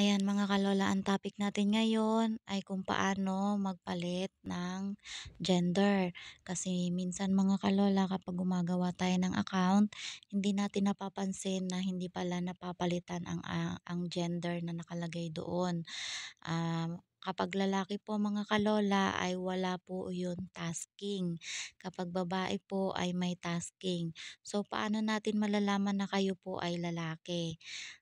Ayan mga kalola, ang topic natin ngayon ay kung paano magpalit ng gender. Kasi minsan mga kalola kapag gumagawa tayo ng account, hindi natin napapansin na hindi pala napapalitan ang, ang, ang gender na nakalagay doon. Um, Kapag lalaki po mga kalola ay wala po yun tasking. Kapag babae po ay may tasking. So paano natin malalaman na kayo po ay lalaki?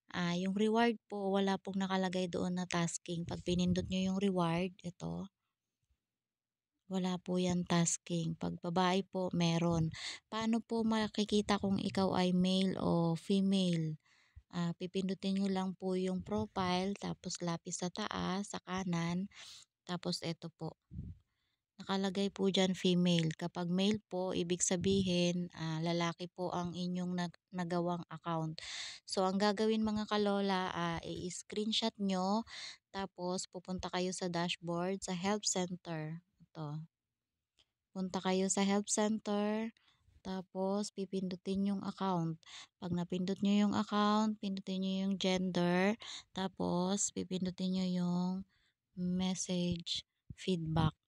Ah, yung reward po wala pong nakalagay doon na tasking. Pag pinindot nyo yung reward, ito, wala po yan tasking. Pag babae po, meron. Paano po makikita kung ikaw ay male o female? Uh, pipindutin nyo lang po yung profile, tapos lapis sa taas, sa kanan, tapos ito po. Nakalagay po dyan female. Kapag male po, ibig sabihin uh, lalaki po ang inyong nag nagawang account. So, ang gagawin mga kalola, uh, i-screenshot nyo. Tapos, pupunta kayo sa dashboard, sa help center. Ito. Punta kayo sa help center. Tapos, pipindutin yung account. Pag napindot nyo yung account, pindutin nyo yung gender. Tapos, pipindutin nyo yung message feedback.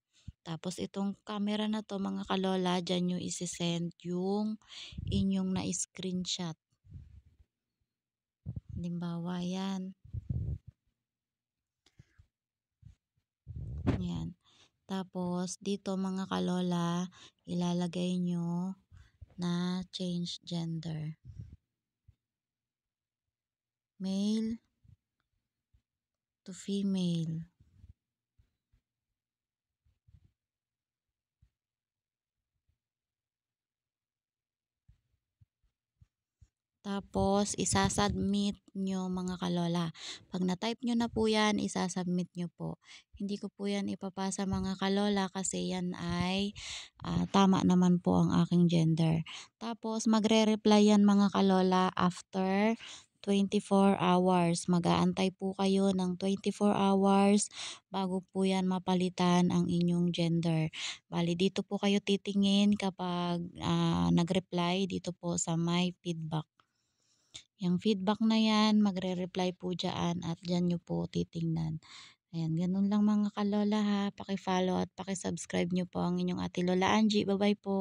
Tapos itong camera na to mga kalola, dyan nyo isi-send yung inyong na-screenshot. Halimbawa yan. Yan. Tapos dito mga kalola, ilalagay nyo na change gender. Male to female. Tapos, isasubmit nyo mga kalola. Pag na-type nyo na po yan, isasubmit nyo po. Hindi ko po yan ipapasa mga kalola kasi yan ay uh, tama naman po ang aking gender. Tapos, magre-reply yan mga kalola after 24 hours. Mag-aantay po kayo ng 24 hours bago po yan mapalitan ang inyong gender. Bali, dito po kayo titingin kapag uh, nag-reply dito po sa my feedback. Yang feedback na yan, magre-reply po dyan at dyan nyo po titingnan. Ayan, ganun lang mga kalola ha. Paki-follow at paki-subscribe nyo po ang inyong Ate Lola Angie. Bye-bye po.